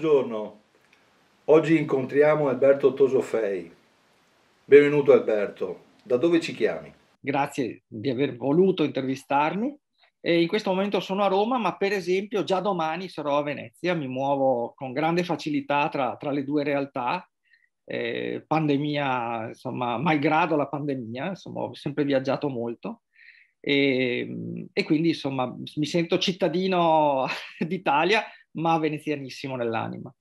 Buongiorno, oggi incontriamo Alberto Tosofei. Benvenuto Alberto, da dove ci chiami? Grazie di aver voluto intervistarmi. E in questo momento sono a Roma, ma per esempio già domani sarò a Venezia, mi muovo con grande facilità tra, tra le due realtà, eh, pandemia, insomma, malgrado la pandemia, insomma, ho sempre viaggiato molto. E, e, quindi insomma mi sento cittadino d'Italia ma venezianissimo nell'anima.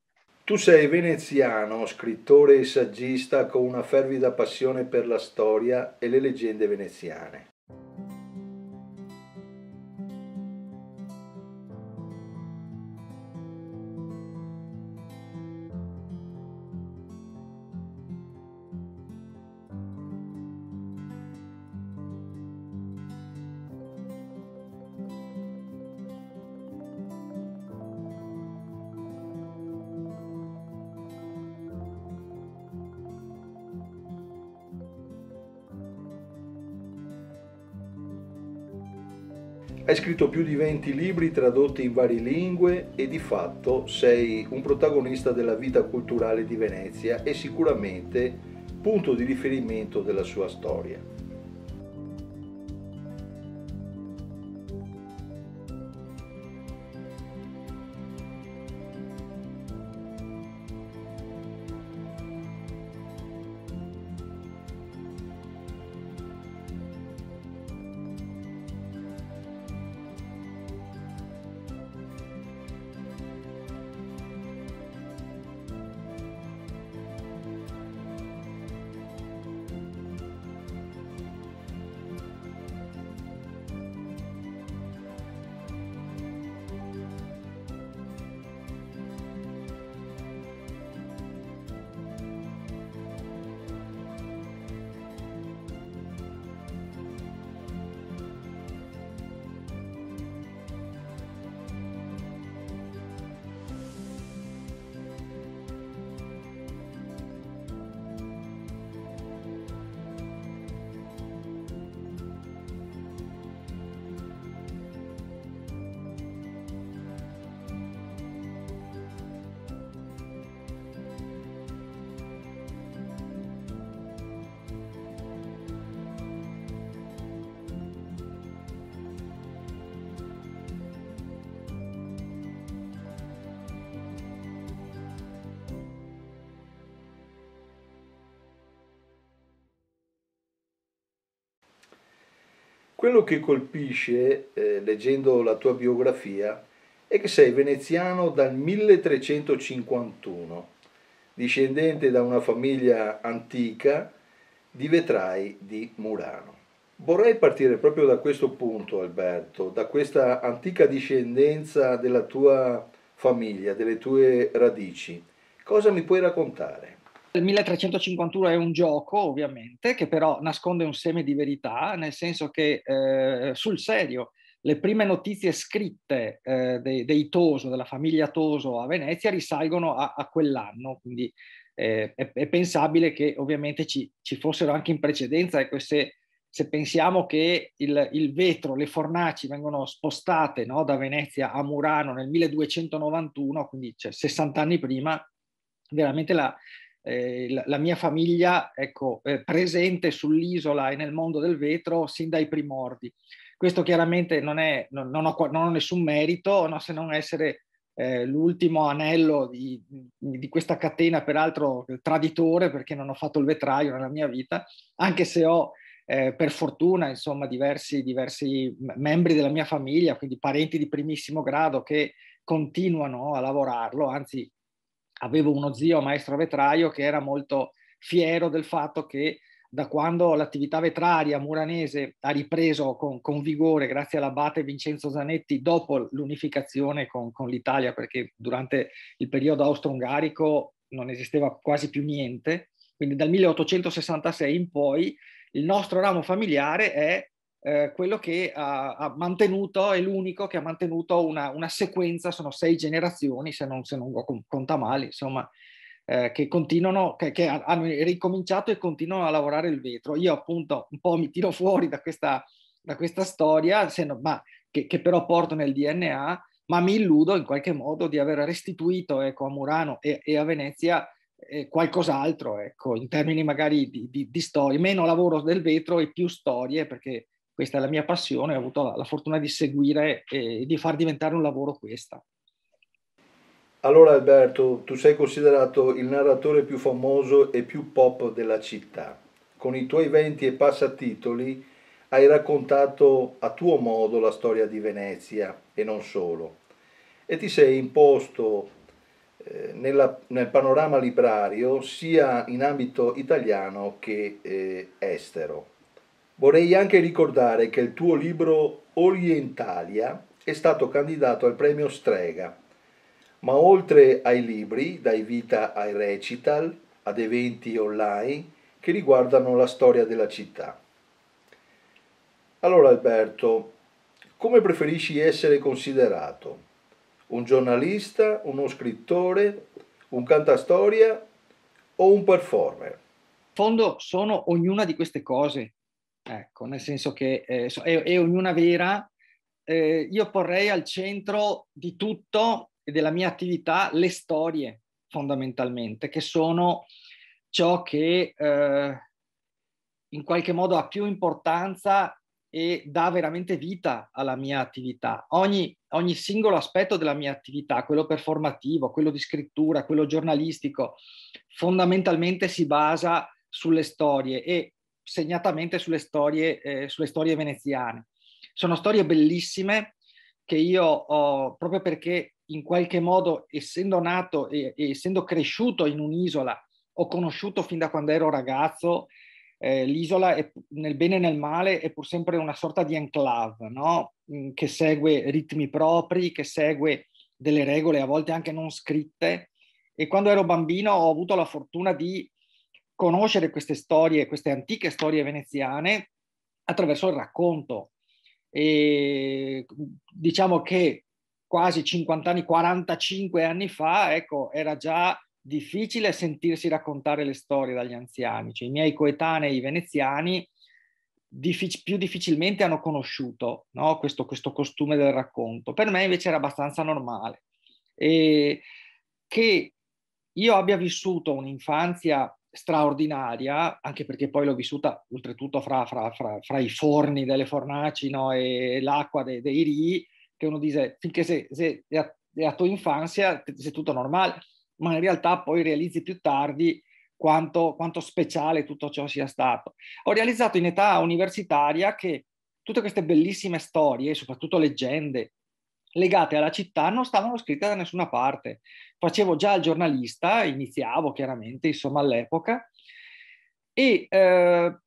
Tu sei veneziano, scrittore e saggista con una fervida passione per la storia e le leggende veneziane. Hai scritto più di 20 libri tradotti in varie lingue e di fatto sei un protagonista della vita culturale di Venezia e sicuramente punto di riferimento della sua storia. Quello che colpisce, eh, leggendo la tua biografia, è che sei veneziano dal 1351, discendente da una famiglia antica di vetrai di Murano. Vorrei partire proprio da questo punto, Alberto, da questa antica discendenza della tua famiglia, delle tue radici. Cosa mi puoi raccontare? Il 1351 è un gioco, ovviamente, che però nasconde un seme di verità, nel senso che eh, sul serio le prime notizie scritte eh, dei, dei, Toso, della famiglia Toso a Venezia, risalgono a, a quell'anno, quindi eh, è, è, pensabile che ovviamente ci, ci, fossero anche in precedenza, ecco, se, se pensiamo che il, il, vetro, le fornaci vengono spostate no, da Venezia a Murano nel 1291, quindi cioè, 60 anni prima, veramente la, eh, la, mia famiglia ecco, eh, presente sull'isola e nel mondo del vetro sin dai primordi. Questo chiaramente non, è, non, non, ho, non ho, nessun merito no, se non essere eh, l'ultimo anello di, di, questa catena, peraltro traditore perché non ho fatto il vetraio nella mia vita, anche se ho eh, per fortuna insomma diversi, diversi, membri della mia famiglia, quindi parenti di primissimo grado che continuano a lavorarlo, anzi avevo uno zio maestro vetraio che era molto fiero del fatto che da quando l'attività vetraria muranese ha ripreso con, con vigore grazie all'abate Vincenzo Zanetti dopo l'unificazione con, con l'Italia, perché durante il periodo austro-ungarico non esisteva quasi più niente, quindi dal 1866 in poi il nostro ramo familiare è eh, quello che ha, ha, mantenuto, è l'unico che ha mantenuto una, una sequenza, sono sei generazioni, se non, se non conta male, insomma, eh, che continuano, che, che, hanno ricominciato e continuano a lavorare il vetro. Io appunto un po' mi tiro fuori da questa, da questa storia, no, ma, che, che però porto nel DNA, ma mi illudo in qualche modo di aver restituito ecco, a Murano e, e a Venezia eh, qualcos'altro, ecco, in termini magari di, di, di, storie, meno lavoro del vetro e più storie, perché questa è la mia passione, ho avuto la, la fortuna di seguire e di far diventare un lavoro questa. Allora Alberto, tu sei considerato il narratore più famoso e più pop della città. Con i tuoi venti e passatitoli hai raccontato a tuo modo la storia di Venezia e non solo. E ti sei imposto eh, nella, nel panorama librario sia in ambito italiano che eh, estero. Vorrei anche ricordare che il tuo libro Orientalia è stato candidato al premio Strega, ma oltre ai libri, dai vita ai recital, ad eventi online che riguardano la storia della città. Allora Alberto, come preferisci essere considerato? Un giornalista, uno scrittore, un cantastoria o un performer? In fondo sono ognuna di queste cose, ecco, nel senso che eh, è, è, ognuna vera. Eh, io porrei al centro di tutto e della mia attività le storie, fondamentalmente, che sono ciò che eh, in qualche modo ha più importanza e dà veramente vita alla mia attività. Ogni, ogni singolo aspetto della mia attività, quello performativo, quello di scrittura, quello giornalistico, fondamentalmente si basa sulle storie e segnatamente sulle storie, eh, sulle storie veneziane. Sono storie bellissime che io ho, proprio perché in qualche modo, essendo nato e, e essendo cresciuto in un'isola, ho conosciuto fin da quando ero ragazzo, eh, l'isola è, nel bene e nel male è pur sempre una sorta di enclave, no? Mm, che segue ritmi propri, che segue delle regole a volte anche non scritte. E quando ero bambino ho avuto la fortuna di conoscere queste storie, queste antiche storie veneziane attraverso il racconto. E diciamo che quasi 50 anni, 45 anni fa, ecco, era già difficile sentirsi raccontare le storie dagli anziani, cioè i miei coetanei veneziani diffic- più difficilmente hanno conosciuto no? questo, questo, costume del racconto. Per me invece era abbastanza normale. E che io abbia vissuto un'infanzia straordinaria, anche perché poi l'ho vissuta oltretutto fra, fra, fra, fra i forni delle fornaci no? e l'acqua dei, dei rii, che uno dice finché sei, se è, a, è a tua infanzia sei tutto normale, ma in realtà poi realizzi più tardi quanto, quanto speciale tutto ciò sia stato. Ho realizzato in età universitaria che tutte queste bellissime storie, soprattutto leggende, legate alla città non stavano scritte da nessuna parte facevo già il giornalista, iniziavo chiaramente, insomma, all'epoca, e eh,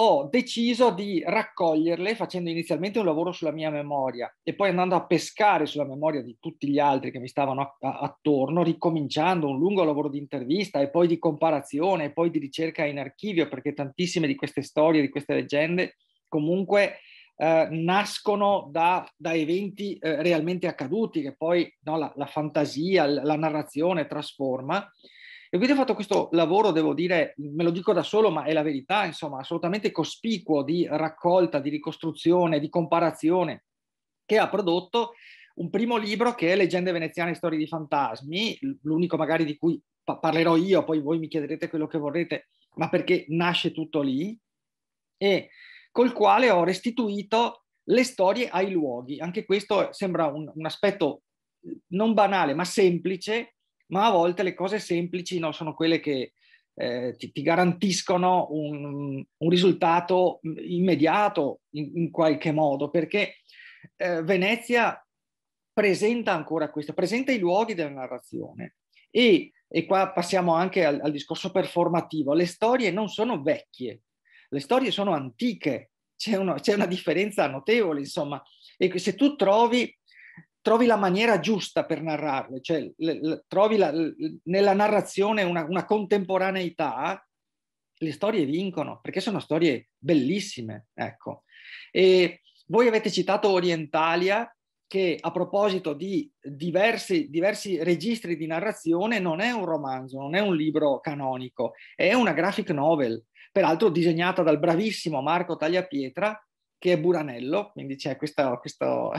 ho deciso di raccoglierle facendo inizialmente un lavoro sulla mia memoria e poi andando a pescare sulla memoria di tutti gli altri che mi stavano attorno, ricominciando un lungo lavoro di intervista e poi di comparazione e poi di ricerca in archivio, perché tantissime di queste storie, di queste leggende, comunque eh, nascono da, da eventi eh, realmente accaduti che poi no, la, la, fantasia, la narrazione trasforma. E quindi ho fatto questo lavoro, devo dire, me lo dico da solo, ma è la verità, insomma, assolutamente cospicuo di raccolta, di ricostruzione, di comparazione, che ha prodotto un primo libro che è Leggende veneziane e storie di fantasmi, l'unico magari di cui parlerò io, poi voi mi chiederete quello che vorrete, ma perché nasce tutto lì. E col quale ho restituito le storie ai luoghi. Anche questo sembra un, un aspetto eh, non banale, ma semplice, ma a volte le cose semplici no, sono quelle che eh, ti, ti, garantiscono un, un, risultato mm, immediato in, in qualche modo, perché eh, Venezia presenta ancora questo, presenta i luoghi della narrazione e, e qua passiamo anche al, al discorso performativo, le storie non sono vecchie, le storie sono antiche, c'è, uno, c'è una differenza notevole, insomma, e se tu trovi, trovi la maniera giusta per narrarle, cioè le, le, trovi la, le, nella narrazione una, una contemporaneità, le storie vincono, perché sono storie bellissime, ecco. E voi avete citato Orientalia, che a proposito di diversi, diversi, registri di narrazione non è un romanzo, non è un libro canonico, è una graphic novel peraltro disegnata dal bravissimo Marco Tagliapietra, che è Buranello, quindi c'è questo, questo,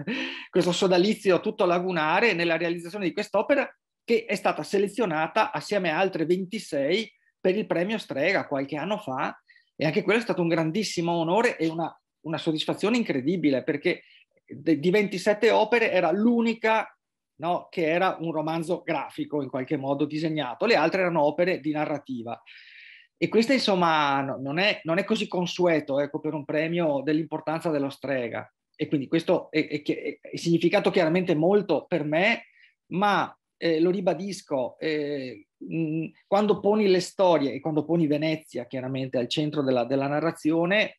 questo sodalizio tutto lagunare nella realizzazione di quest'opera che è stata selezionata assieme a altre 26 per il premio Strega qualche anno fa e anche quello è stato un grandissimo onore e una, una soddisfazione incredibile perché di 27 opere era l'unica no, che era un romanzo grafico in qualche modo disegnato, le altre erano opere di narrativa. E questo insomma no, non, è, non, è, così consueto ecco, per un premio dell'importanza dello strega. E quindi questo è, è, è significato chiaramente molto per me, ma eh, lo ribadisco, eh, mh, quando poni le storie e quando poni Venezia chiaramente al centro della, della narrazione,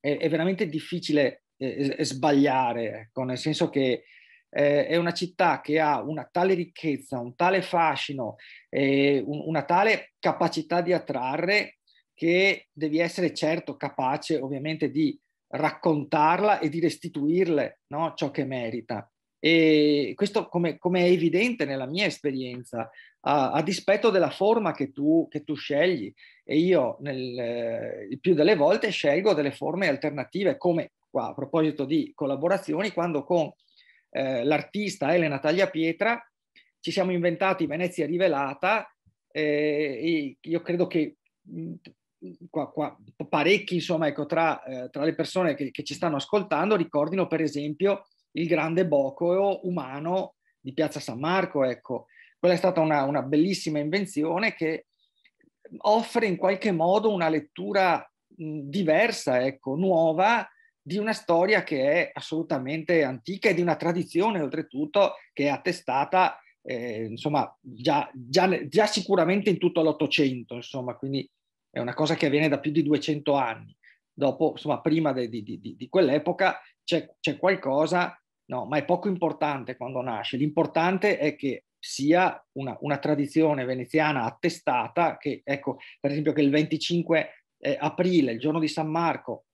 è, veramente difficile eh, sbagliare, ecco, nel senso che eh, è una città che ha una tale ricchezza, un tale fascino, eh, un, una tale capacità di attrarre che devi essere certo capace ovviamente di raccontarla e di restituirle no? ciò che merita. E questo come, come, è evidente nella mia esperienza, a, a dispetto della forma che tu, che tu scegli. E io nel eh, più delle volte scelgo delle forme alternative, come qua a proposito di collaborazioni, quando con eh, l'artista Elena Tagliapietra, ci siamo inventati Venezia Rivelata eh, e io credo che mh, mm, qua, qua, parecchi insomma, ecco, tra, eh, tra, le persone che, che, ci stanno ascoltando ricordino per esempio il grande boco umano di Piazza San Marco. Ecco. Quella è stata una, una bellissima invenzione che offre in qualche modo una lettura mh, mm, diversa, ecco, nuova, di una storia che è assolutamente antica e di una tradizione oltretutto che è attestata eh, insomma già, già, già, sicuramente in tutto l'Ottocento, insomma, quindi è una cosa che avviene da più di 200 anni. Dopo, insomma, prima de, di, di, di, quell'epoca c'è, c'è qualcosa, no, ma è poco importante quando nasce. L'importante è che sia una, una, tradizione veneziana attestata, che ecco, per esempio che il 25 eh, aprile, il giorno di San Marco,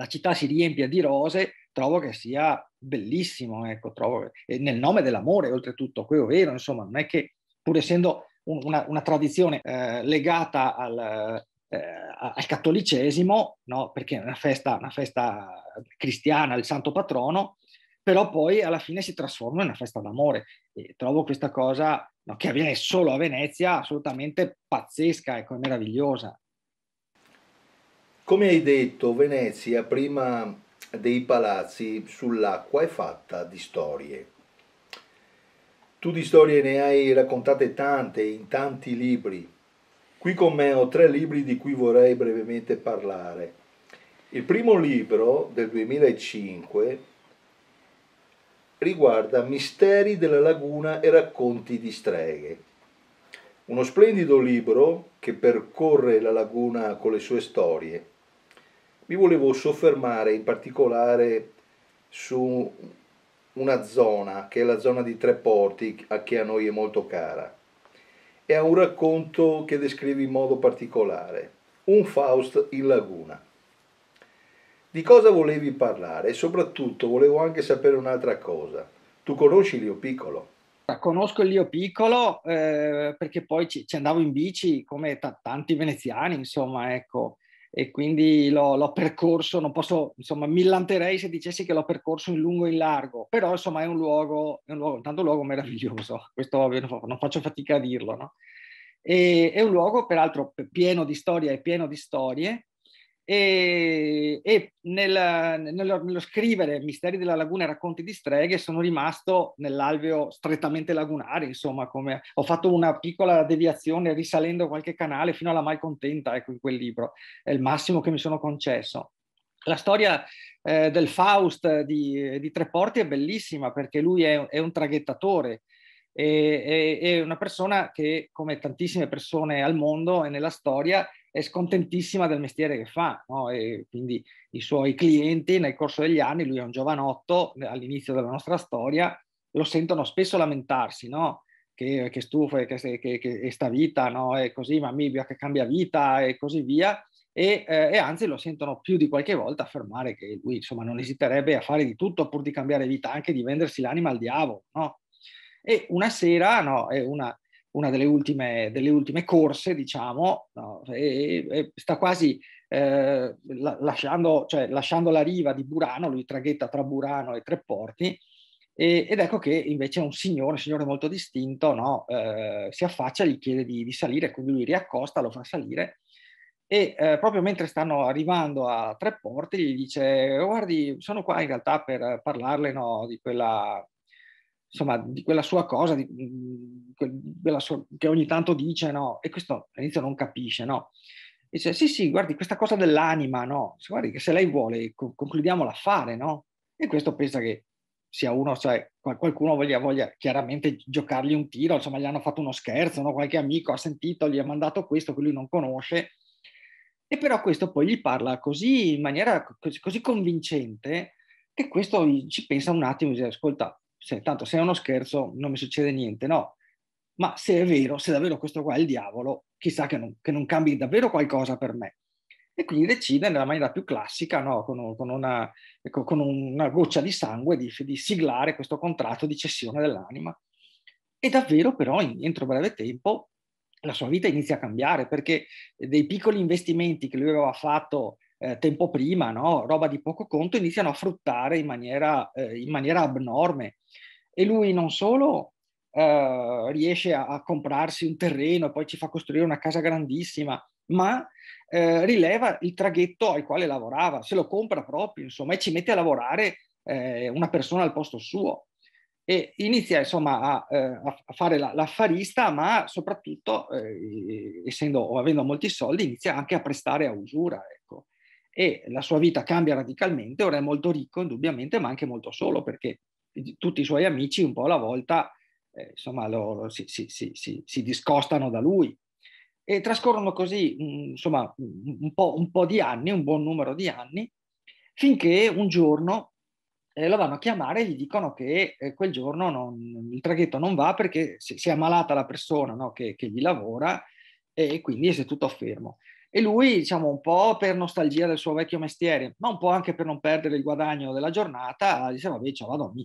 la città si riempie di rose, trovo che sia bellissimo, ecco, trovo, nel nome dell'amore oltretutto, quello vero, insomma, non è che pur essendo un, una, una, tradizione eh, legata al, eh, al cattolicesimo, no? perché è una festa, una festa cristiana, il santo patrono, però poi alla fine si trasforma in una festa d'amore. E trovo questa cosa no, che avviene solo a Venezia assolutamente pazzesca e ecco, meravigliosa. Come hai detto, Venezia, prima dei palazzi, sull'acqua è fatta di storie. Tu di storie ne hai raccontate tante in tanti libri. Qui con me ho tre libri di cui vorrei brevemente parlare. Il primo libro del 2005 riguarda Misteri della laguna e racconti di streghe. Uno splendido libro che percorre la laguna con le sue storie mi volevo soffermare in particolare su una zona che è la zona di Tre Porti, a che a noi è molto cara. È un racconto che descrive in modo particolare un Faust in laguna. Di cosa volevi parlare e soprattutto volevo anche sapere un'altra cosa. Tu conosci Lio Piccolo? Conosco il Lio Piccolo eh, perché poi ci, ci, andavo in bici come t- tanti veneziani, insomma, ecco e quindi l'ho, l'ho, percorso, non posso, insomma, millanterei se dicessi che l'ho percorso in lungo e in largo, però insomma è un luogo, è un luogo tanto un luogo meraviglioso, questo non faccio fatica a dirlo, no? E, è un luogo peraltro pieno di storia e pieno di storie, e, e nel, nello, nello, scrivere Misteri della Laguna e racconti di streghe sono rimasto nell'alveo strettamente lagunare, insomma, come ho fatto una piccola deviazione risalendo qualche canale fino alla malcontenta, ecco, in quel libro, è il massimo che mi sono concesso. La storia eh, del Faust di, di Treporti è bellissima perché lui è, è un traghettatore, è, è, è una persona che, come tantissime persone al mondo e nella storia, è scontentissima del mestiere che fa, no? quindi i suoi clienti nel corso degli anni, lui è un giovanotto eh, all'inizio della nostra storia, lo sentono spesso lamentarsi, no? che, che stufo, che, che, che, sta vita, no? è così, ma Mibia che cambia vita e così via, e, eh, e, anzi lo sentono più di qualche volta affermare che lui insomma, non esiterebbe a fare di tutto pur di cambiare vita, anche di vendersi l'anima al diavolo. No? E una sera, no, una, una delle ultime, delle ultime corse, diciamo, no? e, e sta quasi eh, la, lasciando, cioè, lasciando, la riva di Burano, lui traghetta tra Burano e Treporti, e, ed ecco che invece un signore, un signore molto distinto, no? eh, si affaccia, gli chiede di, di, salire, quindi lui riaccosta, lo fa salire, e eh, proprio mentre stanno arrivando a Treporti gli dice, oh, guardi, sono qua in realtà per parlarle no, di quella insomma, di quella sua cosa di, mhmm, quella sua, che ogni tanto dice, no? E questo all'inizio non capisce, no? E dice, sì, sì, guardi, questa cosa dell'anima, no? Guardi che se lei vuole, co- concludiamo l'affare, no? E questo pensa che sia uno, cioè qualcuno voglia, voglia, chiaramente giocargli un tiro, insomma gli hanno fatto uno scherzo, no? qualche amico ha sentito, gli ha mandato questo che lui non conosce, e però questo poi gli parla così in maniera così, così convincente che questo ci pensa un attimo e dice ascolta, se, tanto se è uno scherzo non mi succede niente, no. Ma se è vero, se davvero questo qua è il diavolo, chissà che non, che non cambi davvero qualcosa per me. E quindi decide nella maniera più classica, no? con, con, una, ecco, con, una, goccia di sangue, di, di siglare questo contratto di cessione dell'anima. E davvero però in, entro breve tempo la sua vita inizia a cambiare perché dei piccoli investimenti che lui aveva fatto eh, tempo prima, no? roba di poco conto, iniziano a fruttare in maniera, eh, in maniera abnorme. E lui non solo eh, riesce a, a, comprarsi un terreno, e poi ci fa costruire una casa grandissima, ma eh, rileva il traghetto al quale lavorava, se lo compra proprio, insomma, e ci mette a lavorare eh, una persona al posto suo e inizia insomma a, eh, a fare l'affarista, ma soprattutto, eh, essendo o avendo molti soldi, inizia anche a prestare a usura. Ecco e la sua vita cambia radicalmente, ora è molto ricco indubbiamente, ma anche molto solo perché tutti i suoi amici un po' alla volta eh, insomma, lo, lo, si, si, si, si, discostano da lui. E trascorrono così mm, insomma, un po', un po' di anni, un buon numero di anni, finché un giorno eh, lo vanno a chiamare e gli dicono che eh, quel giorno non, il traghetto non va perché si, si è ammalata la persona no, che, che, gli lavora e, quindi si è tutto fermo. E lui, diciamo, un po' per nostalgia del suo vecchio mestiere, ma un po' anche per non perdere il guadagno della giornata, diceva, vabbè, ciao, vado a me.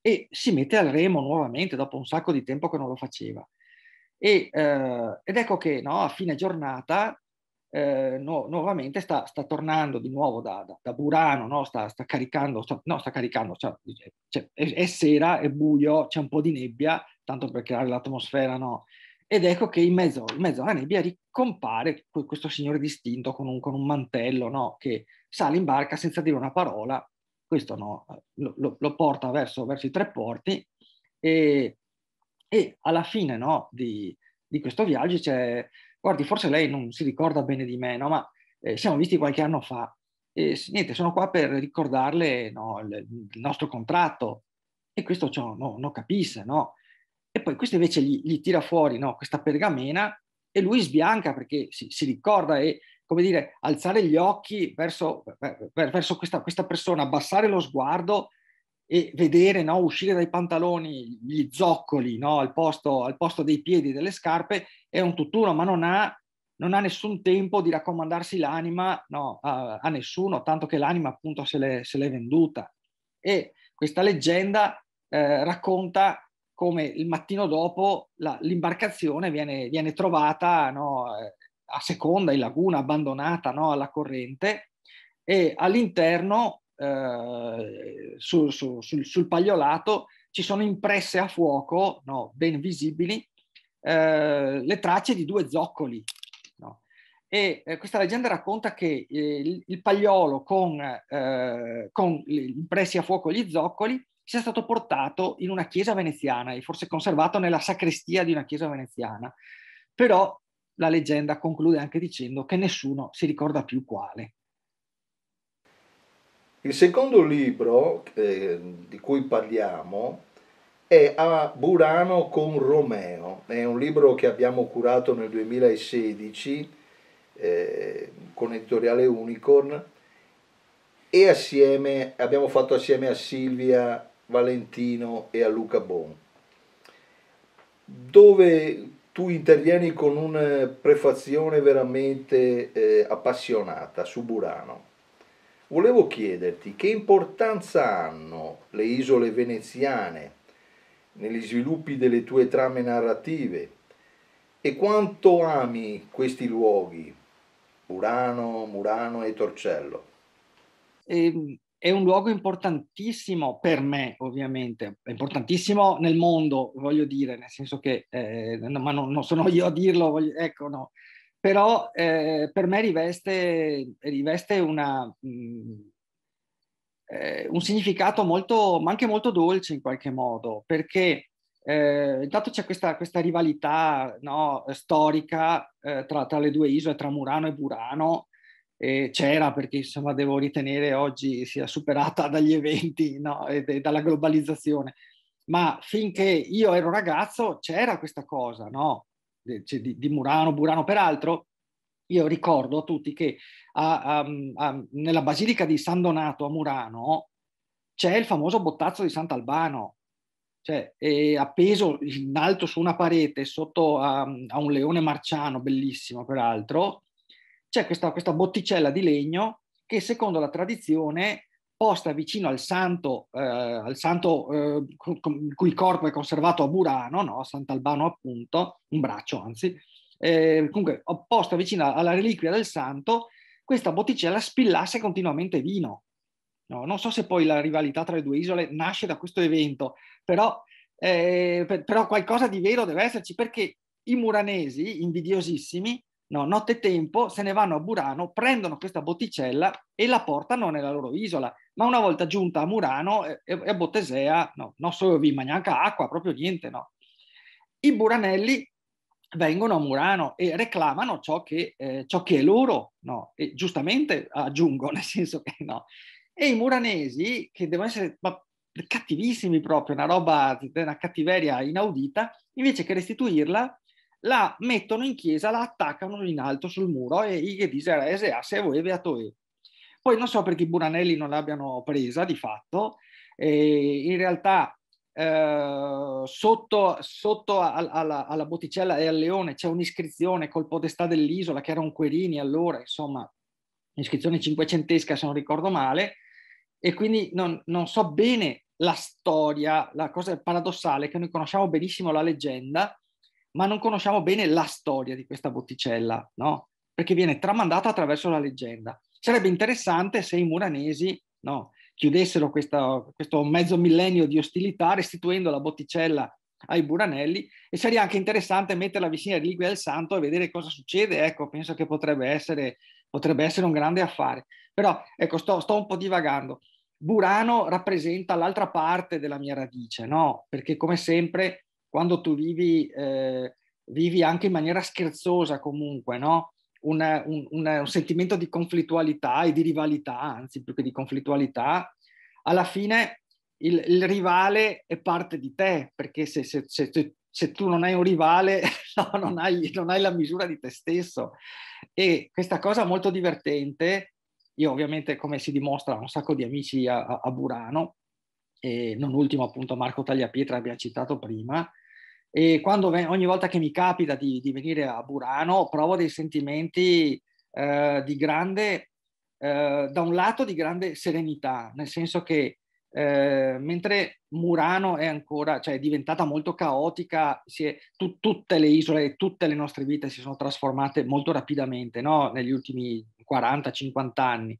E si mette al remo nuovamente dopo un sacco di tempo che non lo faceva. E, eh, ed ecco che no, a fine giornata eh, no, nuovamente sta, sta, tornando di nuovo da, da, da Burano, no? sta, sta, caricando, sta, no, sta caricando, cioè, cioè, è, è, sera, è buio, c'è un po' di nebbia, tanto per creare l'atmosfera no? ed ecco che in mezzo, in mezzo alla nebbia ricompare questo signore distinto con un, con un mantello no? che sale in barca senza dire una parola, questo no, lo, lo, lo, porta verso, verso, i tre porti e, e alla fine no, di, di, questo viaggio c'è, guardi forse lei non si ricorda bene di me, ma eh, siamo visti qualche anno fa e niente, sono qua per ricordarle il, il, nostro contratto e questo ciò non no capisse, no? E poi questo invece gli, gli tira fuori no, questa pergamena e lui sbianca perché si, si, ricorda e, come dire, alzare gli occhi verso, verso questa, questa, persona, abbassare lo sguardo e vedere no, uscire dai pantaloni gli zoccoli no, al, posto, al, posto, dei piedi delle scarpe è un tutt'uno, ma non ha, non ha nessun tempo di raccomandarsi l'anima a, a, nessuno, tanto che l'anima appunto se l'è, se l'è venduta. E questa leggenda eh, racconta come il mattino dopo la, l'imbarcazione viene, viene trovata no, eh, a seconda in laguna, abbandonata no, alla corrente e all'interno eh, su, su, sul, sul, pagliolato ci sono impresse a fuoco, no, ben visibili, eh, le tracce di due zoccoli. E eh, questa leggenda racconta che eh, il, il, pagliolo con, eh, con gli impressi a fuoco gli zoccoli sia stato portato in una chiesa veneziana e forse conservato nella sacrestia di una chiesa veneziana. Però la leggenda conclude anche dicendo che nessuno si ricorda più quale. Il secondo libro eh, di cui parliamo è A Burano con Romeo, è un libro che abbiamo curato nel 2016 eh, con editoriale Unicorn e assieme, abbiamo fatto assieme a Silvia Valentino e a Luca Bon, dove tu intervieni con una prefazione veramente eh, appassionata su Burano. Volevo chiederti che importanza hanno le isole veneziane negli sviluppi delle tue trame narrative e quanto ami questi luoghi, Burano, Murano e Torcello. Eh, è un luogo importantissimo per me, ovviamente, importantissimo nel mondo, voglio dire, nel senso che, eh, no, ma non, non, sono io a dirlo, voglio, ecco, no. Però eh, per me riveste, riveste una, mh, mm, eh, un significato molto, ma anche molto dolce in qualche modo, perché eh, intanto c'è questa, questa rivalità no, storica eh, tra, tra, le due isole, tra Murano e Burano, eh, c'era perché insomma devo ritenere oggi sia superata dagli eventi no? e, e dalla globalizzazione, ma finché io ero ragazzo c'era questa cosa no? Cioè, di, di, Murano, Burano peraltro. Io ricordo a tutti che a, a, a, nella Basilica di San Donato a Murano c'è il famoso bottazzo di Sant'Albano, cioè è appeso in alto su una parete sotto a, a un leone marciano, bellissimo peraltro, c'è questa, questa botticella di legno che secondo la tradizione posta vicino al santo, eh, al santo eh, il cui corpo è conservato a Burano, no? Sant'Albano appunto, un braccio anzi, eh, comunque posta vicino alla reliquia del santo, questa botticella spillasse continuamente vino. No? non so se poi la rivalità tra le due isole nasce da questo evento, però, eh, per, però qualcosa di vero deve esserci perché i muranesi, invidiosissimi, no, tempo, se ne vanno a Burano, prendono questa botticella e la portano nella loro isola. Ma una volta giunta a Murano e, e a Bottesea, no, non solo vi, ma neanche acqua, proprio niente, no. I buranelli vengono a Murano e reclamano ciò che, eh, ciò che è loro, no? E giustamente aggiungo, nel senso che no. E i muranesi, che devono essere ma, cattivissimi proprio, una roba, una cattiveria inaudita, invece che restituirla, la mettono in chiesa, la attaccano in alto sul muro e che diserese a se vuoi beato e. Poi non so perché i Buranelli non l'abbiano presa di fatto, e in realtà eh, sotto, sotto al, alla, alla, Botticella e al Leone c'è un'iscrizione col podestà dell'isola che era un Querini allora, insomma, iscrizione cinquecentesca se non ricordo male, e quindi non, non so bene la storia, la cosa paradossale che noi conosciamo benissimo la leggenda, ma non conosciamo bene la storia di questa botticella, no? Perché viene tramandata attraverso la leggenda. Sarebbe interessante se i muranesi, no, chiudessero questa, questo mezzo millennio di ostilità restituendo la botticella ai Buranelli e sarebbe anche interessante metterla vicino a Ligue del Santo e vedere cosa succede. Ecco, penso che potrebbe essere, potrebbe essere un grande affare. Però, ecco, sto, sto un po' divagando. Burano rappresenta l'altra parte della mia radice, no? Perché come sempre quando tu vivi, eh, vivi anche in maniera scherzosa comunque, no? Una, un, una, un, sentimento di conflittualità e di rivalità, anzi più che di conflittualità, alla fine il, il rivale è parte di te, perché se, se, se, se tu non hai un rivale no, non, hai, non, hai, la misura di te stesso. E questa cosa molto divertente, io ovviamente come si dimostra ho un sacco di amici a, a Burano, e non ultimo appunto Marco Tagliapietra, abbiamo citato prima, e quando, ogni volta che mi capita di, di venire a Burano provo dei sentimenti eh, di grande, eh, da un lato di grande serenità, nel senso che eh, mentre Murano è ancora, cioè è diventata molto caotica, è, tu, tutte le isole, e tutte le nostre vite si sono trasformate molto rapidamente no? negli ultimi 40-50 anni.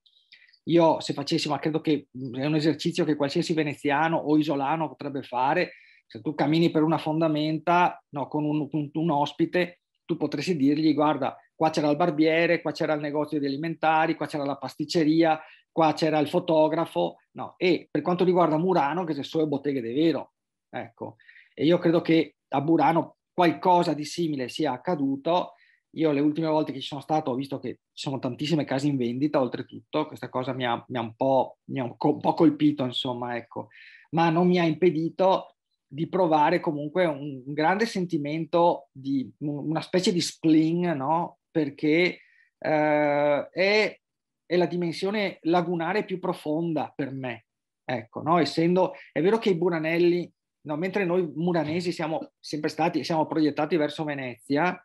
Io se facessi, ma credo che mm, è un esercizio che qualsiasi veneziano o isolano potrebbe fare, se tu cammini per una fondamenta no, con un, un, un ospite, tu potresti dirgli guarda, qua c'era il barbiere, qua c'era il negozio di alimentari, qua c'era la pasticceria, qua c'era il fotografo, no. E per quanto riguarda Murano, che c'è solo botteghe di vero, ecco. E io credo che a Murano qualcosa di simile sia accaduto. Io le ultime volte che ci sono stato ho visto che ci sono tantissime case in vendita, oltretutto, questa cosa mi ha, mi ha, un, po', mi ha un, co- un, po', colpito, insomma, ecco, ma non mi ha impedito di provare comunque un, un grande sentimento di una specie di spleen, no? Perché eh, è, è, la dimensione lagunare più profonda per me. Ecco, no? Essendo, è vero che i Buranelli, no? mentre noi muranesi siamo sempre stati e siamo proiettati verso Venezia,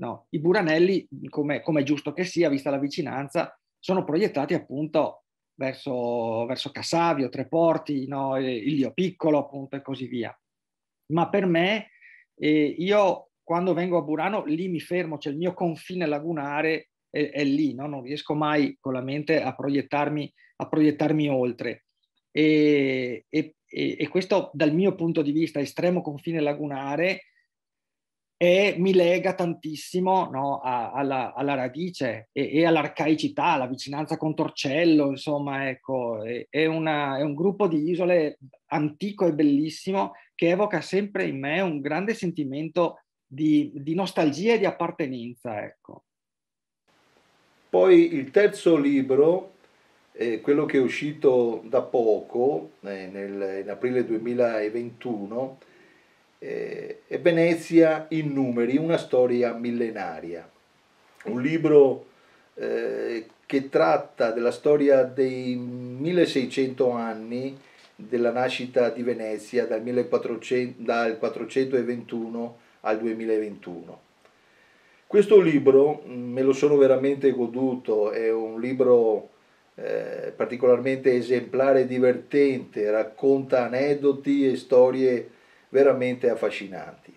no? I Buranelli, come, come è giusto che sia, vista la vicinanza, sono proiettati appunto verso, verso Cassavio, Treporti, no? Lio Piccolo appunto e così via ma per me eh, io quando vengo a Burano lì mi fermo, cioè il mio confine lagunare è, è lì, no? non riesco mai con la mente a proiettarmi, a proiettarmi oltre. E, e, e, questo dal mio punto di vista, estremo confine lagunare, è, mi lega tantissimo no? a, alla, alla, radice e, e, all'arcaicità, alla vicinanza con Torcello, insomma, ecco, è, è, una, è un gruppo di isole antico e bellissimo che evoca sempre in me un grande sentimento di, di nostalgia e di appartenenza. Ecco. Poi il terzo libro, eh, quello che è uscito da poco, eh, nel, in aprile 2021, eh, è Venezia in numeri, una storia millenaria. Un libro eh, che tratta della storia dei 1600 anni della nascita di Venezia dal 1421 al 2021. Questo libro mm, me lo sono veramente goduto, è un libro eh, particolarmente esemplare e divertente, racconta aneddoti e storie veramente affascinanti.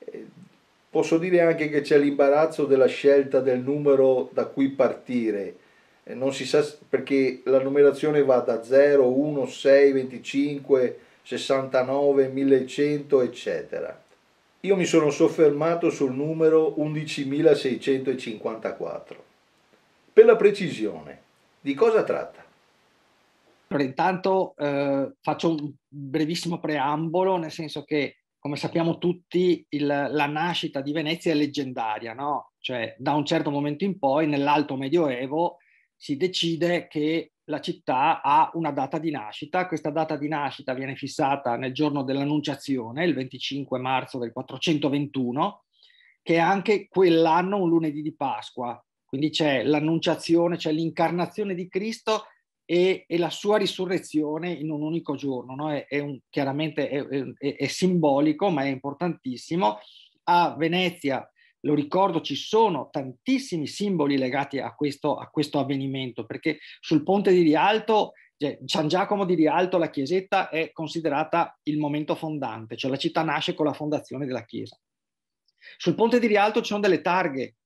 Eh, posso dire anche che c'è l'imbarazzo della scelta del numero da cui partire eh, non si sa perché la numerazione va da 0, 1, 6, 25, 69, 1100 eccetera. Io mi sono soffermato sul numero 11654. Per la precisione, di cosa tratta? Allora, Intanto eh, faccio un brevissimo preambolo, nel senso che, come sappiamo tutti, il, la nascita di Venezia è leggendaria, no? Cioè, da un certo momento in poi, nell'alto medioevo, si decide che la città ha una data di nascita, questa data di nascita viene fissata nel giorno dell'annunciazione, il 25 marzo del 421, che è anche quell'anno un lunedì di Pasqua, quindi c'è l'annunciazione, c'è l'incarnazione di Cristo e, e, la sua risurrezione in un unico giorno. No? È, è un, chiaramente è, è, simbolico, ma è importantissimo. A Venezia lo ricordo, ci sono tantissimi simboli legati a questo, a questo avvenimento, perché sul ponte di Rialto, cioè, San Giacomo di Rialto, la chiesetta è considerata il momento fondante, cioè la città nasce con la fondazione della chiesa. Sul ponte di Rialto ci sono delle targhe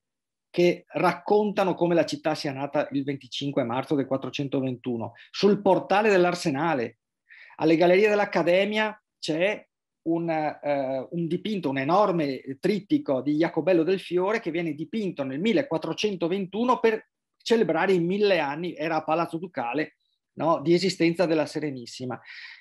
che raccontano come la città sia nata il 25 marzo del 421. Sul portale dell'Arsenale, alle gallerie dell'Accademia c'è un, eh, un, dipinto, un enorme trittico di Jacobello del Fiore che viene dipinto nel 1421 per celebrare i mille anni, era a Palazzo Ducale, no, di esistenza della Serenissima.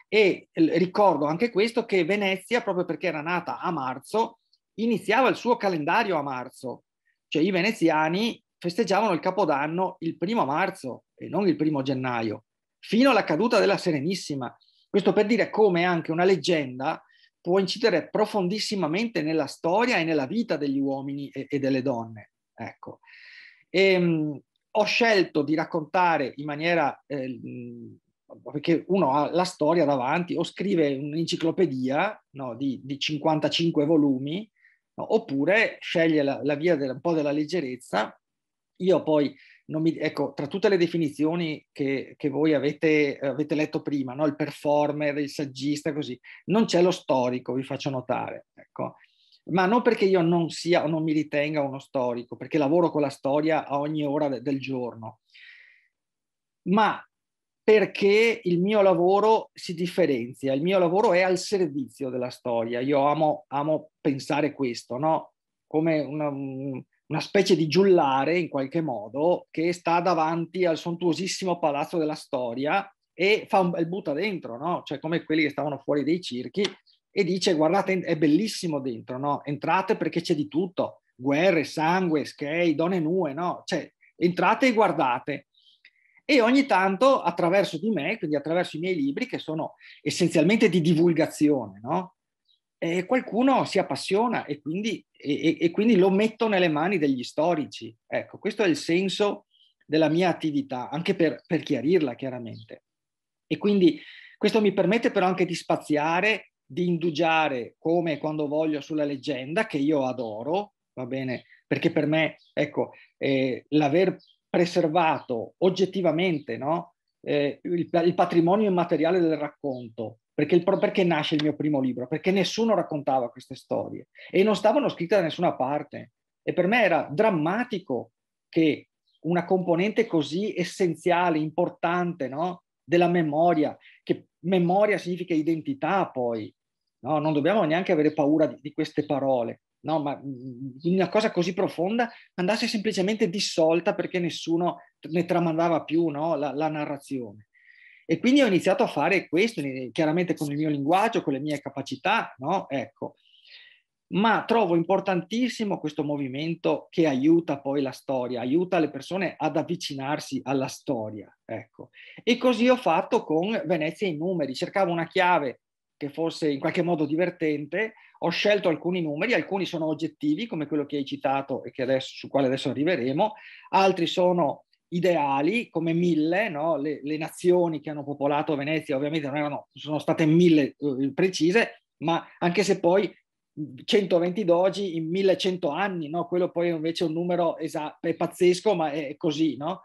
E eh, ricordo anche questo che Venezia, proprio perché era nata a marzo, iniziava il suo calendario a marzo, cioè i veneziani festeggiavano il Capodanno il primo marzo e non il primo gennaio, fino alla caduta della Serenissima. Questo per dire come anche una leggenda può incidere profondissimamente nella storia e nella vita degli uomini e, e delle donne. Ecco. E, ehm, mh, ho scelto di raccontare in maniera, eh, perché uno ha la storia davanti, o scrive un'enciclopedia no, di, di, 55 volumi, no, oppure sceglie la, la via del, un po' della leggerezza. Io poi mi, ecco, tra tutte le definizioni che, che voi avete, avete, letto prima, no? il performer, il saggista, così, non c'è lo storico, vi faccio notare. Ecco. Ma non perché io non sia o non mi ritenga uno storico, perché lavoro con la storia a ogni ora de, del giorno, ma perché il mio lavoro si differenzia, il mio lavoro è al servizio della storia. Io amo, amo pensare questo, no? come una, un, una specie di giullare in qualche modo che sta davanti al sontuosissimo palazzo della storia e fa un butta dentro, no? Cioè come quelli che stavano fuori dei circhi e dice guardate è bellissimo dentro, no? Entrate perché c'è di tutto, guerre, sangue, skei, donne nue, no? Cioè entrate e guardate. E ogni tanto attraverso di me, quindi attraverso i miei libri che sono essenzialmente di divulgazione, no? eh, qualcuno si appassiona e quindi, e, e quindi, lo metto nelle mani degli storici. Ecco, questo è il senso della mia attività, anche per, per chiarirla chiaramente. E quindi questo mi permette però anche di spaziare, di indugiare come e quando voglio sulla leggenda, che io adoro, va bene? Perché per me, ecco, eh, l'aver preservato oggettivamente no? eh, il, il, patrimonio immateriale del racconto perché, il, perché, nasce il mio primo libro? Perché nessuno raccontava queste storie e non stavano scritte da nessuna parte. E per me era drammatico che una componente così essenziale, importante, no? della memoria, che memoria significa identità poi, no? non dobbiamo neanche avere paura di, di queste parole, no? ma mm, una cosa così profonda andasse semplicemente dissolta perché nessuno ne tramandava più la, la narrazione. E quindi ho iniziato a fare questo, eh, chiaramente con il mio linguaggio, con le mie capacità, no? Ecco. Ma trovo importantissimo questo movimento che aiuta poi la storia, aiuta le persone ad avvicinarsi alla storia, ecco. E così ho fatto con Venezia i numeri, cercavo una chiave che fosse in qualche modo divertente, ho scelto alcuni numeri, alcuni sono oggettivi come quello che hai citato e adesso, sul quale adesso arriveremo, altri sono ideali come mille, no? le, le, nazioni che hanno popolato Venezia ovviamente non erano, sono state mille eh, precise, ma anche se poi 120 dogi in 1100 anni, no? quello poi invece è un numero esa- è pazzesco, ma è così, no?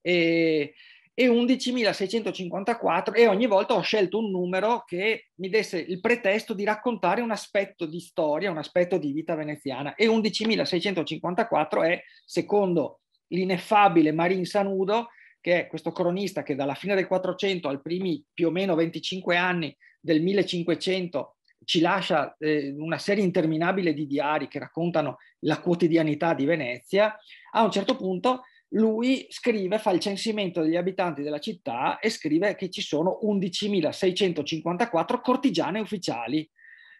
E, e 11.654 e ogni volta ho scelto un numero che mi desse il pretesto di raccontare un aspetto di storia, un aspetto di vita veneziana e 11.654 è, secondo l'ineffabile Marin Sanudo, che è questo cronista che dalla fine del 400 ai primi più o meno 25 anni del 1500 ci lascia eh, una serie interminabile di diari che raccontano la quotidianità di Venezia, a un certo punto lui scrive, fa il censimento degli abitanti della città e scrive che ci sono 11.654 cortigiane ufficiali,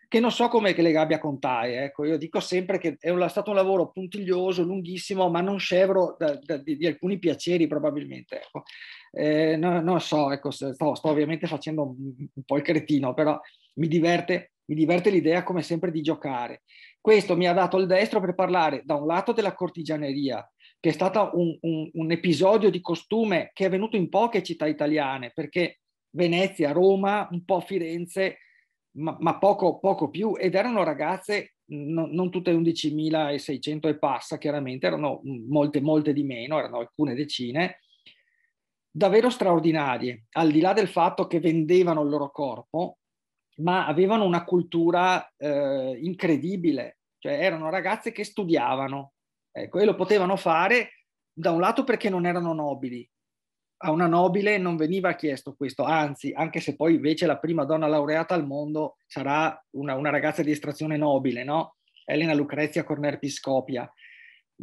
che non so come le abbia contai. Ecco, io dico sempre che è stato un lavoro puntiglioso, lunghissimo, ma non scevro da, da, di, di, alcuni piaceri probabilmente. Ecco. Eh, non, non so, ecco, sto, sto, ovviamente facendo un, un, po' il cretino, però mi diverte, mi diverte l'idea come sempre di giocare. Questo mi ha dato il destro per parlare da un lato della cortigianeria, che è stato un, un, un episodio di costume che è venuto in poche città italiane, perché Venezia, Roma, un po' Firenze, ma, ma poco, poco, più, ed erano ragazze, no, non tutte 11.600 e passa, chiaramente, erano molte, molte di meno, erano alcune decine, davvero straordinarie, al di là del fatto che vendevano il loro corpo, ma avevano una cultura eh, incredibile, cioè erano ragazze che studiavano, ecco, e lo potevano fare da un lato perché non erano nobili, a una nobile non veniva chiesto questo, anzi, anche se poi invece la prima donna laureata al mondo sarà una, una ragazza di estrazione nobile, no? Elena Lucrezia Corner Piscopia.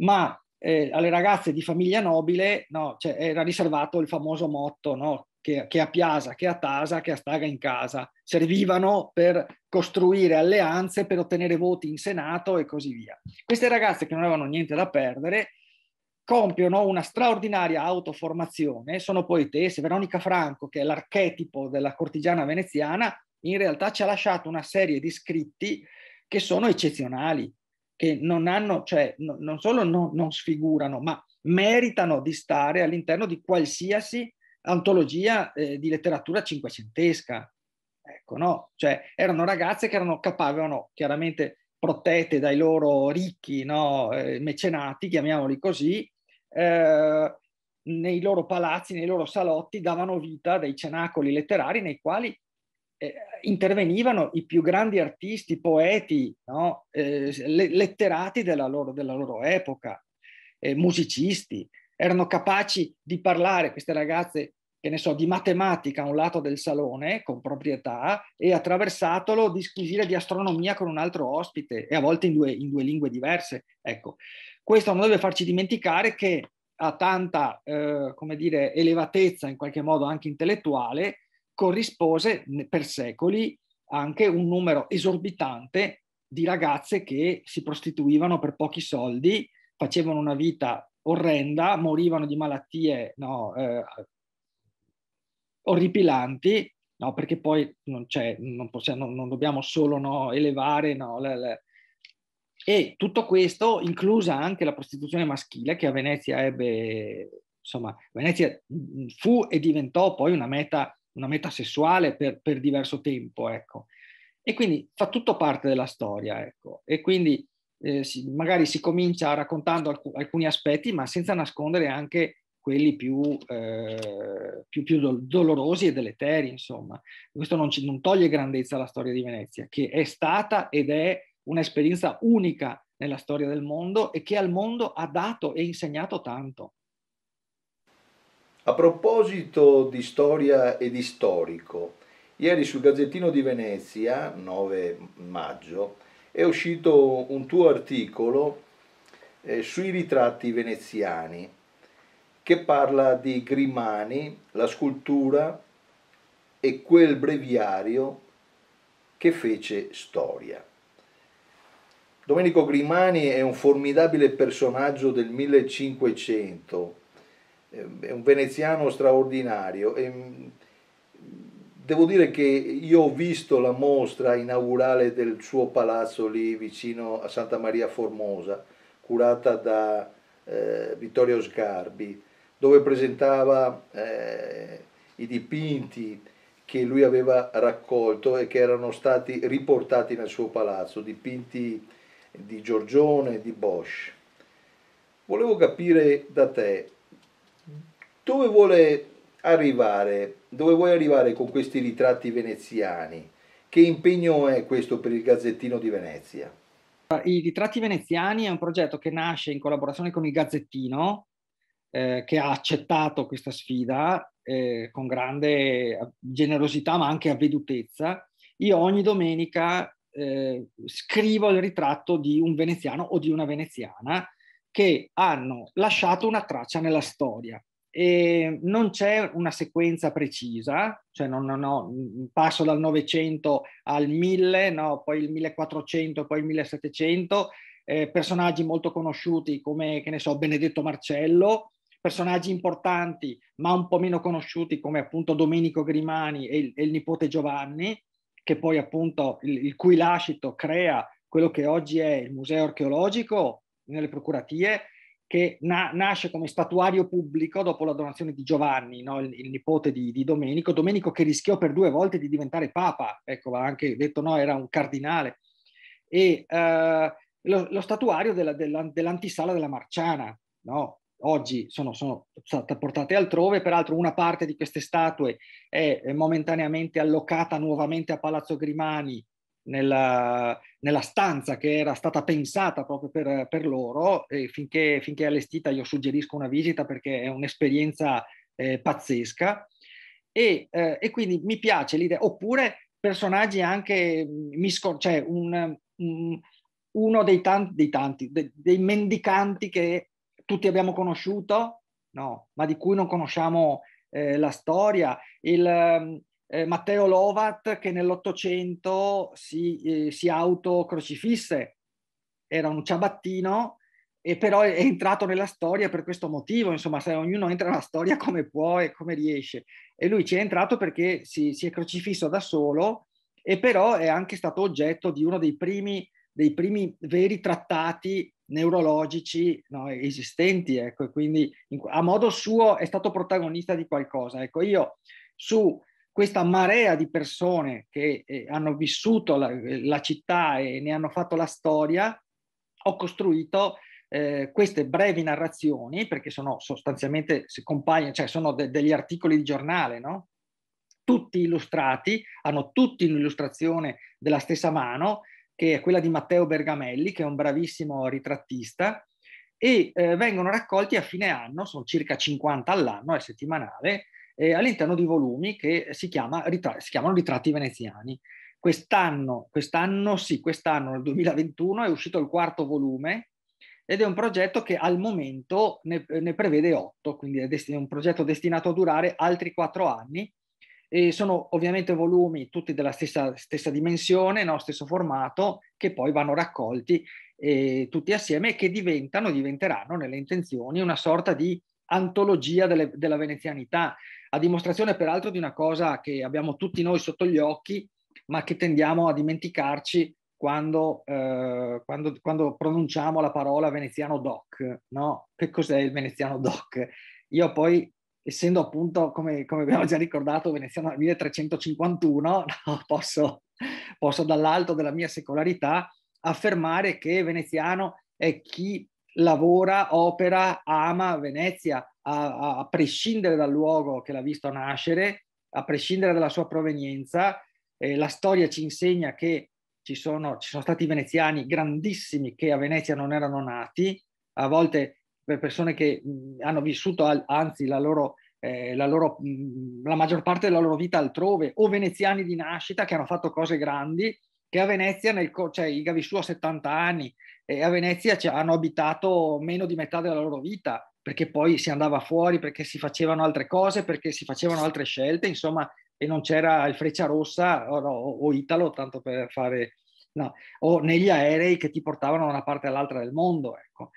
Ma eh, alle ragazze di famiglia nobile no, cioè, era riservato il famoso motto no? che, che a Piazza, che a Tasa, che a Staga in casa. Servivano per costruire alleanze, per ottenere voti in Senato e così via. Queste ragazze che non avevano niente da perdere compiono una straordinaria autoformazione, sono poetesse, Veronica Franco, che è l'archetipo della cortigiana veneziana, in realtà ci ha lasciato una serie di scritti che sono eccezionali, che non hanno, cioè no, non solo no, non sfigurano, ma meritano di stare all'interno di qualsiasi antologia eh, di letteratura cinquecentesca. Ecco, no? Cioè, erano ragazze che erano capaci, chiaramente protette dai loro ricchi no? eh, mecenati, chiamiamoli così, eh, nei loro palazzi, nei loro salotti, davano vita a dei cenacoli letterari nei quali eh, intervenivano i più grandi artisti, poeti, no? eh, letterati della loro, della loro epoca, eh, musicisti. Erano capaci di parlare, queste ragazze che ne so, di matematica a un lato del salone con proprietà e attraversatolo di squisire di astronomia con un altro ospite e a volte in due, in due lingue diverse. Ecco, questo non deve farci dimenticare che a tanta, eh, come dire, elevatezza in qualche modo anche intellettuale corrispose per secoli anche un numero esorbitante di ragazze che si prostituivano per pochi soldi, facevano una vita orrenda, morivano di malattie no, eh, orripilanti, no? perché poi non, non, possiamo, non dobbiamo solo no, elevare no, le, le... E tutto questo, inclusa anche la prostituzione maschile, che a Venezia ebbe, insomma, Venezia mm, fu e diventò poi una meta, una meta sessuale per, per, diverso tempo, ecco. E quindi fa tutto parte della storia, ecco. E quindi eh, si, magari si comincia raccontando alc- alcuni aspetti, ma senza nascondere anche quelli più, eh, più, più dolorosi e deleteri, insomma. Questo non, ci, non toglie grandezza alla storia di Venezia, che è stata ed è un'esperienza unica nella storia del mondo e che al mondo ha dato e insegnato tanto. A proposito di storia e di storico, ieri sul Gazzettino di Venezia, 9 maggio, è uscito un tuo articolo eh, sui ritratti veneziani che parla di Grimani, la scultura e quel breviario che fece storia. Domenico Grimani è un formidabile personaggio del 1500, eh, è un veneziano straordinario e mm, devo dire che io ho visto la mostra inaugurale del suo palazzo lì vicino a Santa Maria Formosa, curata da eh, Vittorio Sgarbi dove presentava eh, i dipinti che lui aveva raccolto e che erano stati riportati nel suo palazzo, dipinti di Giorgione di Bosch. Volevo capire da te dove vuole arrivare, dove vuoi arrivare con questi ritratti veneziani? Che impegno è questo per il Gazzettino di Venezia? I ritratti veneziani è un progetto che nasce in collaborazione con il Gazzettino eh, che ha accettato questa sfida eh, con grande eh, generosità ma anche avvedutezza. Io ogni domenica eh, scrivo il ritratto di un veneziano o di una veneziana che hanno lasciato una traccia nella storia. E non c'è una sequenza precisa, cioè non, non ho, mm, passo dal Novecento al 1000, no, poi il 1400, poi il 1700, eh, personaggi molto conosciuti come, che ne so, Benedetto Marcello, personaggi importanti ma un po' meno conosciuti come appunto Domenico Grimani e il, e il nipote Giovanni, che poi appunto il, il, cui lascito crea quello che oggi è il museo archeologico nelle procuratie, che na- nasce come statuario pubblico dopo la donazione di Giovanni, no? il, il, nipote di, di, Domenico, Domenico che rischiò per due volte di diventare papa, ecco, va anche detto no, era un cardinale, e eh, lo, lo, statuario della, della, dell'antisala della Marciana, no? oggi sono, sono, state portate altrove, peraltro una parte di queste statue è momentaneamente allocata nuovamente a Palazzo Grimani nella, nella stanza che era stata pensata proprio per, per loro e finché, finché, è allestita io suggerisco una visita perché è un'esperienza eh, pazzesca e, eh, e, quindi mi piace l'idea, oppure personaggi anche, mm, miscon- cioè un, un, mm, uno dei tanti, dei, tanti de, dei mendicanti che tutti abbiamo conosciuto, no, ma di cui non conosciamo eh, la storia. Il, ehm, eh, Matteo Lovat che nell'Ottocento si, eh, si autocrocifisse, era un ciabattino e però è entrato nella storia per questo motivo, insomma, se ognuno entra nella storia come può e come riesce. E lui ci è entrato perché si, si è crocifisso da solo e però è anche stato oggetto di uno dei primi, dei primi veri trattati neurologici no, esistenti, ecco, e quindi a modo suo è stato protagonista di qualcosa. Ecco, io su questa marea di persone che eh, hanno vissuto la, la, città e ne hanno fatto la storia, ho costruito eh, queste brevi narrazioni, perché sono sostanzialmente compagne, cioè sono de- degli articoli di giornale, no? tutti illustrati, hanno tutti un'illustrazione della stessa mano che è quella di Matteo Bergamelli, che è un bravissimo ritrattista, e eh, vengono raccolti a fine anno, sono circa 50 all'anno, è settimanale, eh, all'interno di volumi che si, chiama, si chiamano Ritratti veneziani. Quest'anno, quest'anno, sì, quest'anno, nel 2021, è uscito il quarto volume ed è un progetto che al momento ne, ne prevede otto, quindi è, dest- è, un progetto destinato a durare altri quattro anni e sono ovviamente volumi tutti della stessa, stessa dimensione, no? stesso formato, che poi vanno raccolti eh, tutti assieme e che diventano, diventeranno nelle intenzioni una sorta di antologia delle, della venezianità, a dimostrazione peraltro di una cosa che abbiamo tutti noi sotto gli occhi, ma che tendiamo a dimenticarci quando, eh, quando, quando pronunciamo la parola veneziano doc. No? Che cos'è il veneziano doc? Io poi essendo appunto, come, come, abbiamo già ricordato, veneziano del 1351, no, posso, posso, dall'alto della mia secolarità affermare che veneziano è chi lavora, opera, ama Venezia, a, a, a prescindere dal luogo che l'ha visto nascere, a prescindere dalla sua provenienza. Eh, la storia ci insegna che ci sono, ci sono stati veneziani grandissimi che a Venezia non erano nati, a volte per persone che hanno vissuto al, anzi la loro eh, la, loro, la, maggior parte della loro vita altrove, o veneziani di nascita che hanno fatto cose grandi, che a Venezia, nel, cioè i Gavissù a 70 anni, e a Venezia hanno abitato meno di metà della loro vita, perché poi si andava fuori, perché si facevano altre cose, perché si facevano altre scelte, insomma, e non c'era il Freccia Rossa o, o, o Italo, tanto per fare... No, o negli aerei che ti portavano da una parte all'altra del mondo, ecco.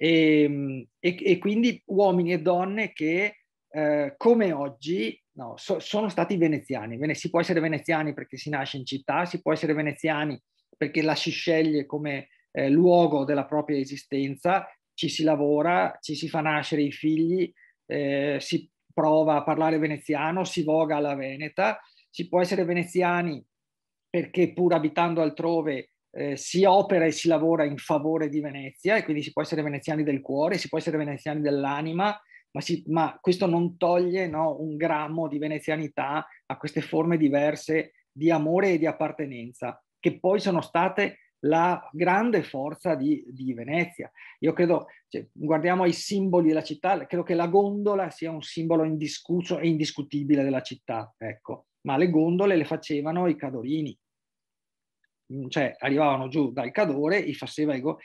E, ehm, e, e quindi uomini e donne che eh, come oggi no, so, sono stati veneziani. si può essere veneziani perché si nasce in città, si può essere veneziani perché la si sceglie come eh, luogo della propria esistenza, ci si lavora, ci si fa nascere i figli, eh, si prova a parlare veneziano, si voga alla Veneta, si può essere veneziani perché pur abitando altrove eh, si opera e si lavora in favore di Venezia e quindi si può essere veneziani del cuore, si può essere veneziani dell'anima, ma, si, ma questo non toglie no, un grammo di venezianità a queste forme diverse di amore e di appartenenza, che poi sono state la grande forza di, di Venezia. Io credo, cioè, guardiamo ai simboli della città, credo che la gondola sia un simbolo indiscusso e indiscutibile della città, ecco. ma le gondole le facevano i cadorini Mm, cioè arrivavano giù dal Cadore i faceva i go- ecco,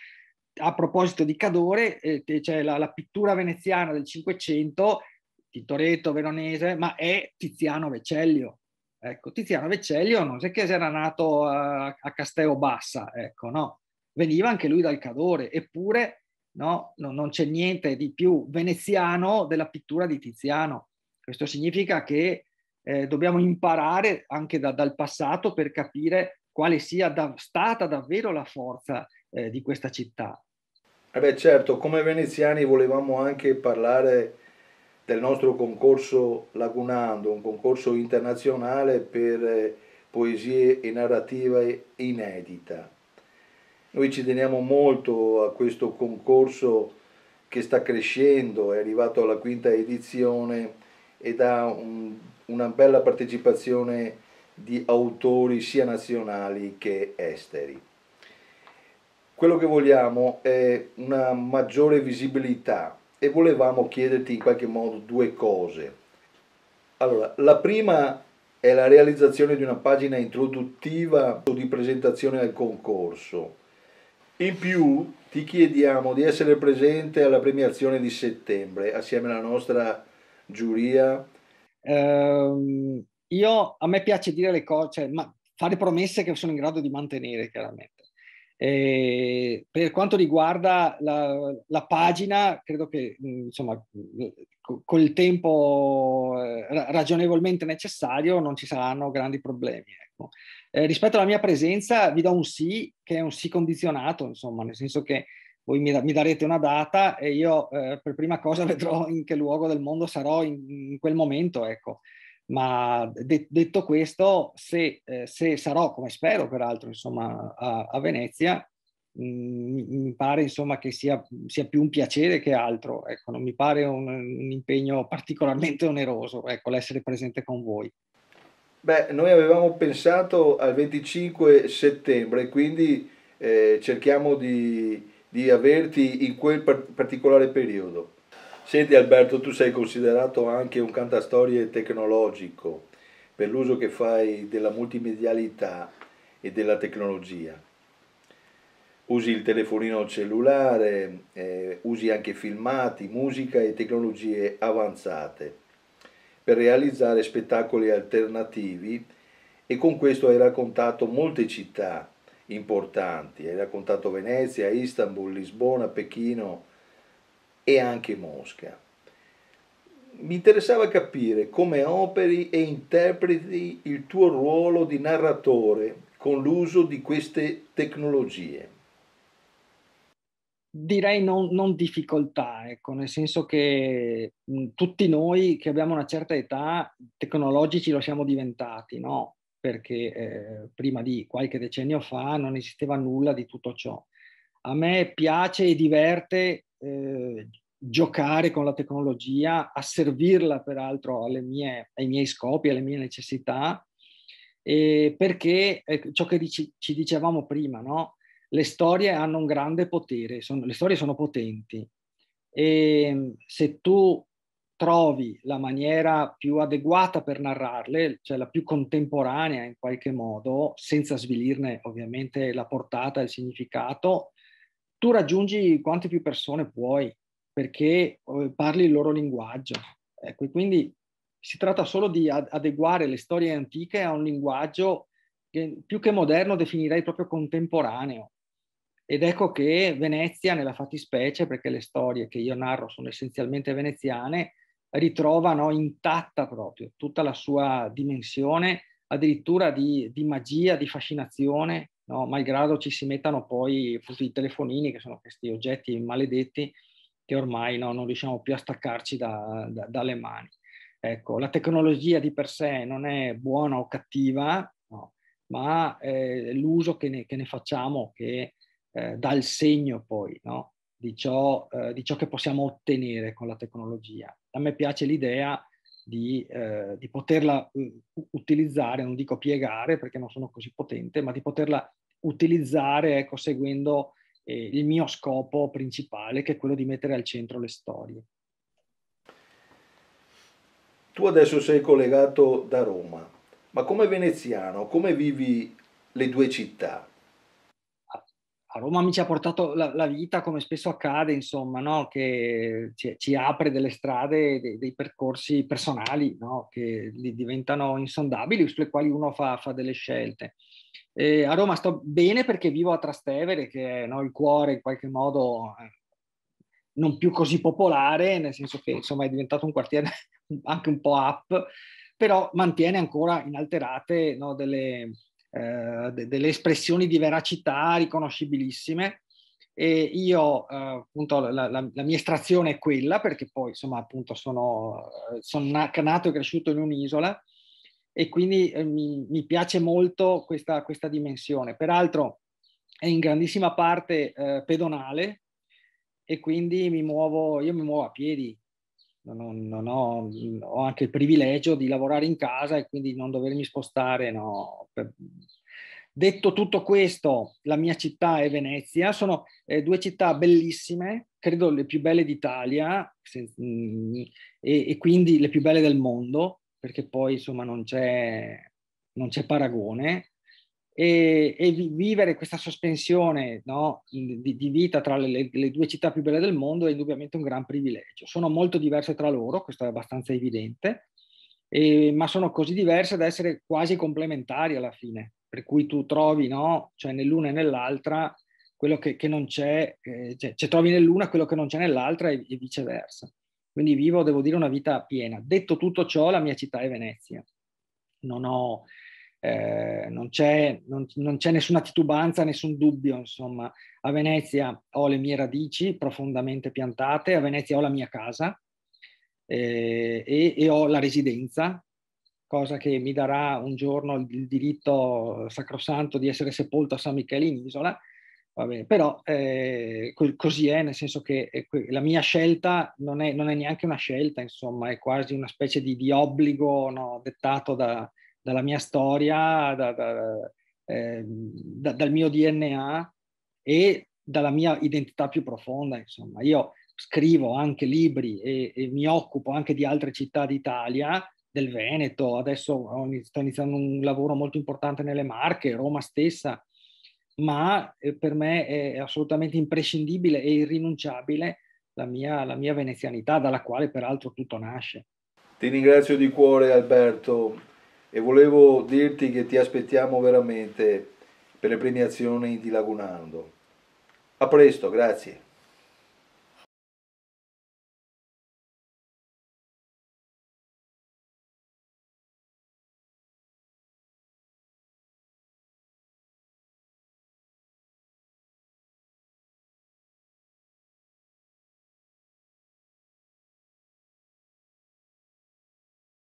A proposito di Cadore, eh, c'è la, la, pittura veneziana del Cinquecento, Tintoretto, Veronese, ma è Tiziano Vecellio. Ecco, Tiziano Vecellio non è che se era nato a, a Casteo Bassa, ecco, no? Veniva anche lui dal Cadore, eppure no, no, non c'è niente di più veneziano della pittura di Tiziano. Questo significa che eh, dobbiamo imparare anche da, dal passato per capire quale sia da, stata davvero la forza eh, di questa città. Eh beh certo, come veneziani volevamo anche parlare del nostro concorso Lagunando, un concorso internazionale per eh, poesie e narrativa inedita. Noi ci teniamo molto a questo concorso che sta crescendo, è arrivato alla quinta edizione ed ha un, una bella partecipazione di autori sia nazionali che esteri. Quello che vogliamo è una maggiore visibilità e volevamo chiederti in qualche modo due cose. Allora, la prima è la realizzazione di una pagina introduttiva o di presentazione al concorso. In più ti chiediamo di essere presente alla premiazione di settembre assieme alla nostra giuria. Um io, a me piace dire le cose, cioè, ma fare promesse che sono in grado di mantenere, chiaramente. E per quanto riguarda la, la, pagina, credo che mm, insomma, col tempo eh, ragionevolmente necessario non ci saranno grandi problemi. Ecco. Eh, rispetto alla mia presenza, vi do un sì, che è un sì condizionato, insomma, nel senso che voi mi, mi darete una data e io eh, per prima cosa vedrò in che luogo del mondo sarò in, in quel momento. Ecco. Ma de- detto questo, se, eh, se, sarò, come spero peraltro, insomma, a, a Venezia, mm, mi pare insomma che sia, sia, più un piacere che altro, ecco, non mi pare un, un, impegno particolarmente oneroso, ecco, l'essere presente con voi. Beh, noi avevamo pensato al 25 settembre, quindi eh, cerchiamo di, di averti in quel particolare periodo. Senti Alberto, tu sei considerato anche un cantastorie tecnologico per l'uso che fai della multimedialità e della tecnologia. Usi il telefonino cellulare, eh, usi anche filmati, musica e tecnologie avanzate per realizzare spettacoli alternativi e con questo hai raccontato molte città importanti, hai raccontato Venezia, Istanbul, Lisbona, Pechino, e anche Mosca. Mi interessava capire come operi e interpreti il tuo ruolo di narratore con l'uso di queste tecnologie. Direi non, non difficoltà, ecco, nel senso che mh, tutti noi che abbiamo una certa età tecnologici lo siamo diventati, no? Perché eh, prima di qualche decennio fa non esisteva nulla di tutto ciò. A me piace e diverte eh, giocare con la tecnologia, asservirla peraltro mie, ai miei scopi, alle mie necessità, eh, perché eh, ciò che dici, ci dicevamo prima, no? le storie hanno un grande potere, sono, le storie sono potenti e mm, se tu trovi la maniera più adeguata per narrarle, cioè la più contemporanea in qualche modo, senza svilirne ovviamente la portata, il significato, tu raggiungi quante più persone puoi perché eh, parli il loro linguaggio. Ecco, quindi si tratta solo di adeguare le storie antiche a un linguaggio che più che moderno definirei proprio contemporaneo. Ed ecco che Venezia, nella fattispecie, perché le storie che io narro sono essenzialmente veneziane, ritrovano intatta proprio tutta la sua dimensione, addirittura di, di magia, di fascinazione, no? malgrado ci si mettano poi appunto, i telefonini, che sono questi oggetti maledetti che ormai no, non riusciamo più a staccarci da, da, dalle mani. Ecco, la tecnologia di per sé non è buona o cattiva, no, ma eh, l'uso che ne, che ne, facciamo che eh, dà il segno poi no, di, ciò, eh, di, ciò, che possiamo ottenere con la tecnologia. A me piace l'idea di, eh, di poterla mm, utilizzare, non dico piegare perché non sono così potente, ma di poterla utilizzare, ecco, seguendo eh, il mio scopo principale, che è quello di mettere al centro le storie. Tu adesso sei collegato da Roma, ma come veneziano, come vivi le due città? A Roma mi ci ha portato la, la vita, come spesso accade, insomma, no? che ci, ci, apre delle strade, dei, dei percorsi personali no? che diventano insondabili, sulle quali uno fa, fa delle scelte. Eh, a Roma sto bene perché vivo a Trastevere, che è no, il cuore in qualche modo eh, non più così popolare, nel senso che insomma è diventato un quartiere anche un po' up, però mantiene ancora inalterate no, delle, eh, de- delle, espressioni di veracità riconoscibilissime. E io eh, appunto la, la, la, mia estrazione è quella perché poi insomma appunto sono, eh, sono nato e cresciuto in un'isola e quindi eh, mi, mi, piace molto questa, questa, dimensione. Peraltro è in grandissima parte eh, pedonale e quindi mi muovo, io mi muovo a piedi, non, non ho, mm, ho, anche il privilegio di lavorare in casa e quindi non dovermi spostare. No. Detto tutto questo, la mia città è Venezia, sono eh, due città bellissime, credo le più belle d'Italia se, mh, mm, e, e quindi le più belle del mondo perché poi insomma non c'è, non c'è paragone, e, e vi, vivere questa sospensione no, di, di, vita tra le, le, due città più belle del mondo è indubbiamente un gran privilegio. Sono molto diverse tra loro, questo è abbastanza evidente, e, ma sono così diverse da essere quasi complementari alla fine, per cui tu trovi no, cioè nell'una e nell'altra quello che, che non c'è, eh, cioè, cioè trovi nell'una quello che non c'è nell'altra e, e viceversa. Quindi vivo, devo dire, una vita piena. Detto tutto ciò, la mia città è Venezia. Non, ho, eh, non, c'è, non, non c'è nessuna titubanza, nessun dubbio, insomma. A Venezia ho le mie radici profondamente piantate, a Venezia ho la mia casa, eh, e, e, ho la residenza, cosa che mi darà un giorno il, il diritto sacrosanto di essere sepolto a San Michele in Isola, va Bene, però eh, così è, nel senso che eh, la mia scelta non è, non è, neanche una scelta, insomma, è quasi una specie di, di obbligo no, dettato da, dalla mia storia, da, da, eh, dal mio DNA e dalla mia identità più profonda, insomma. Io scrivo anche libri e, e mi occupo anche di altre città d'Italia, del Veneto, adesso sto iniziando un lavoro molto importante nelle Marche, Roma stessa, ma eh, per me è assolutamente imprescindibile e irrinunciabile la mia, la mia venezianità, dalla quale peraltro tutto nasce. Ti ringrazio di cuore Alberto e volevo dirti che ti aspettiamo veramente per le premiazioni di Lagunando. A presto, grazie.